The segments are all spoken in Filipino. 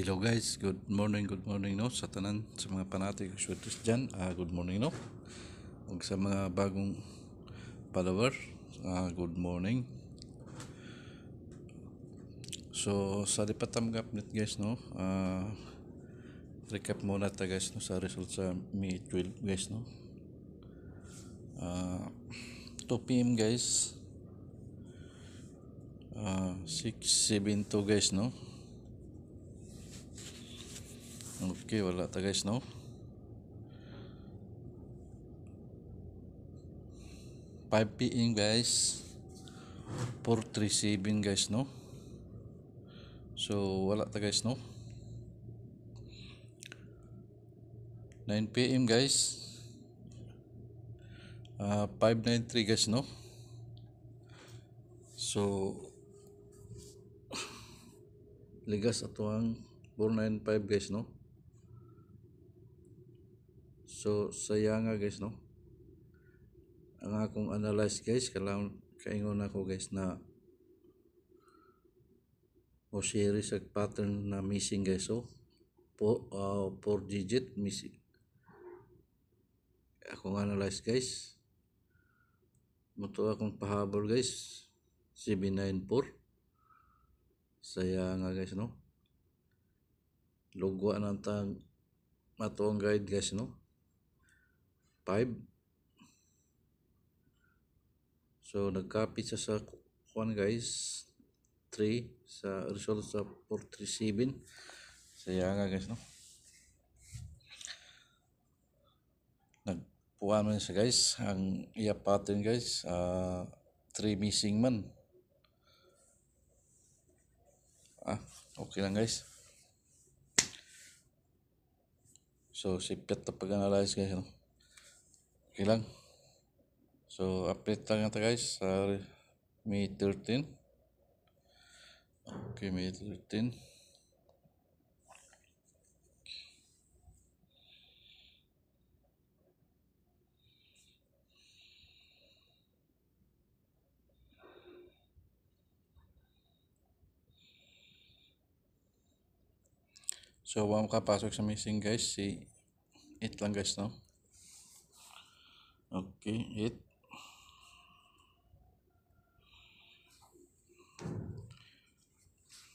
Hello guys, good morning, good morning no sa tanan sa mga panatik shooters dyan uh, good morning no ug sa mga bagong follower uh, good morning so sa lipatam nga update guys no uh, recap muna ta guys no sa result sa May 12 guys no uh, 2 pm guys uh, 672 guys no Okay, wala ta guys, no? Five PM guys. 437 guys, no? So, wala ta guys, no? 9 PM guys. Uh, 593 guys, no? So, ligas atuang 495 guys, no? So, saya nga guys, no? Ang akong analyze guys, kalang, kaingon ako guys na o series at pattern na missing guys. So, 4 uh, four digit missing. Akong analyze guys. Mato akong pahabol guys. 794. Saya nga guys, no? Lugwa ng tang matuang guide guys, no? 5. So, nag-copy siya sa kuan guys. 3 sa result sa 437. Saya nga guys, no? Nagpuan man siya guys. Ang iya pattern guys, uh, ah, 3 missing man. Ah, okay lang guys. So, sipet na pag-analyze guys, no? okay lang. So, update lang natin guys sa May 13. Okay, May 13. So, wala makapasok sa missing guys. Si 8 lang guys, no? Oke, it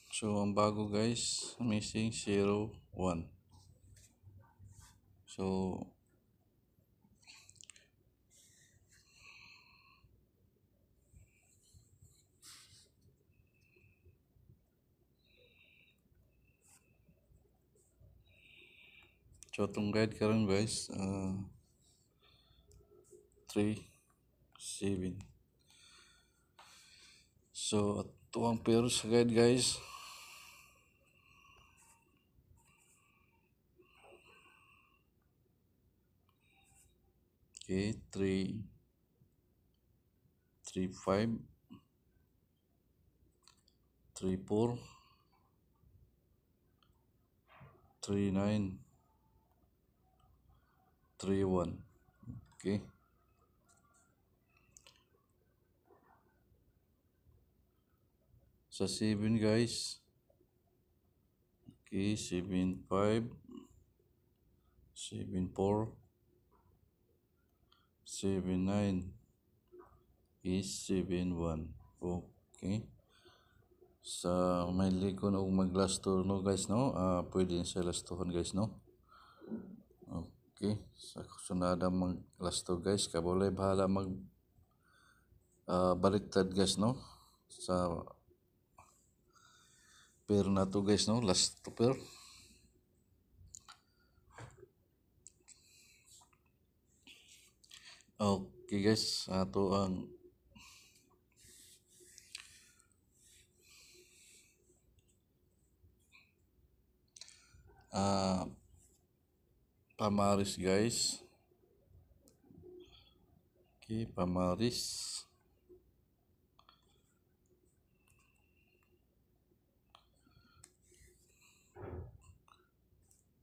so ang bago guys missing 01 so So, itong guide karon guys, uh, 3, 7. So, ito ang pairs agad guys. Okay, 3, 3, 5, 3, 4, 3, 9, 3, 1. Okay. sa 7 guys okay 75 74 79 4 7 9 is 7 1 okay sa may liko na maglasto no guys no uh, pwede sa lastuhan guys no okay sa mag last maglasto guys kabalay bahala mag uh, baliktad guys no sa pair na to guys no last to pair okay guys ato ang uh, pamaris guys okay pamaris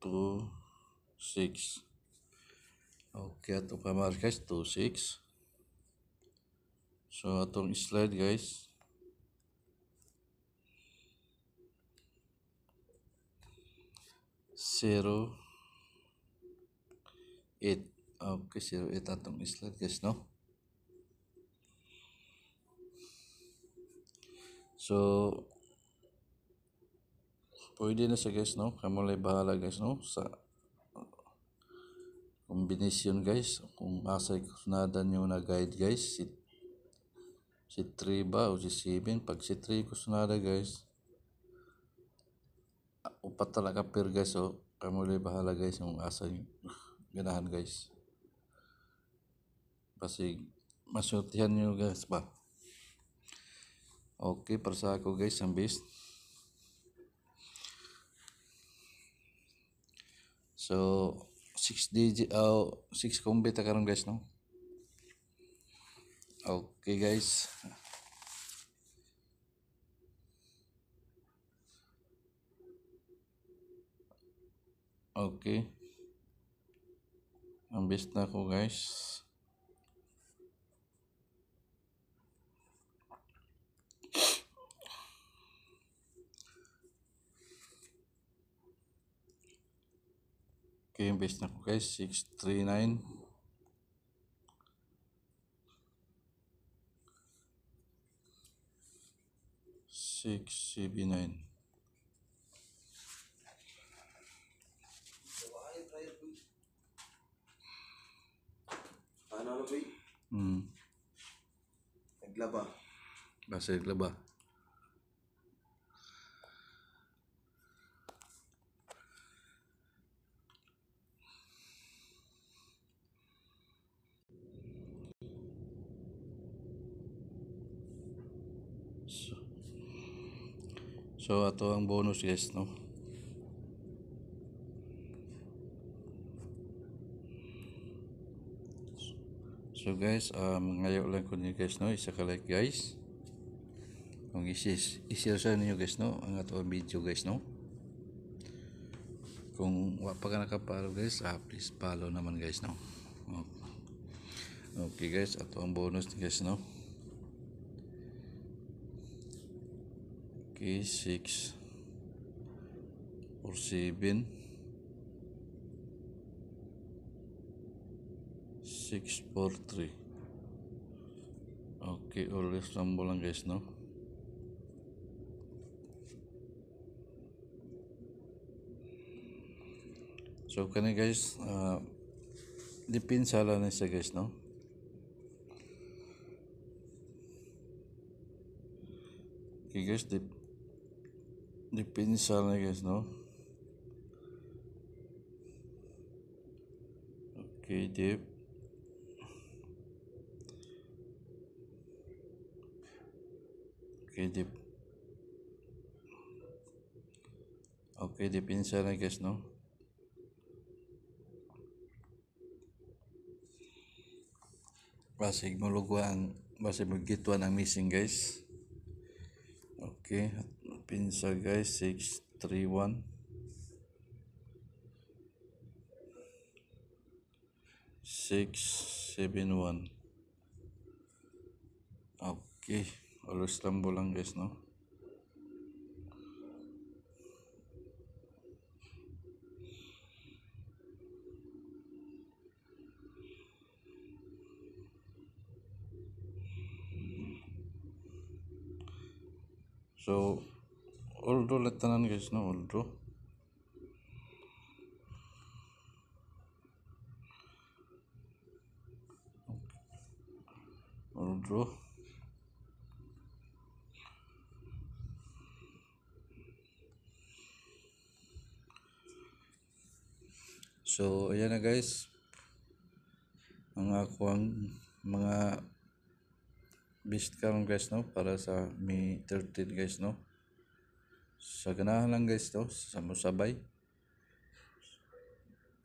2 6 okay atong kamar guys 2 6 so atong slide guys zero eight okay zero eight atong slide guys no so pwede na siya guys no kamulay bahala guys no sa combination guys kung asay kusunadan nyo na guide guys si, si 3 ba o si 7 pag si 3 kusunada guys ah, upat talaga pair guys so oh. kamuli bahala guys yung asa yung ganahan guys kasi masyutihan nyo guys ba okay para sa ako guys ang best So 6 digit oh, 6 combi ta karon guys no. Okay guys. Okay. Ambis na ko guys. Okay, yung base na ko guys. 639. Six CB nine. Ano ano ba? Hmm. Naglaba. Basta naglaba. So, so ato ang bonus guys no. So guys, um, ngayon lang ko niyo guys no, isa ka like guys. Kung isis, isir sa ninyo guys no, ang ato ang video guys no. Kung wa pa ka nakapalo guys, ah, please follow naman guys no. Okay, okay guys, ato ang bonus guys no. okay 6 or 7 6 4 3 okay always tombol lang guys no so kani guys uh, eh, dipin dipinsala na siya guys no okay guys dip dipinsal nih guys no oke okay, dip oke okay, dip oke okay, dipinsal nih guys no masih mo masih basig masih begituan ang missing guys okay pin guys 631 671 okay always tambo lang guys no So, uldu lettanan guys no uldu uldu So, ayan na guys. Mga kuwang, mga best cam guys no para sa Mi 13 guys no. sa ganahan lang guys to sa musabay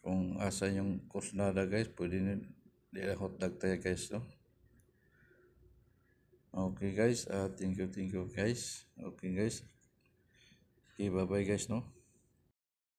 kung asa yung kusnada guys pwede nyo hotdog tayo guys no okay guys uh, thank you thank you guys okay guys okay bye bye guys no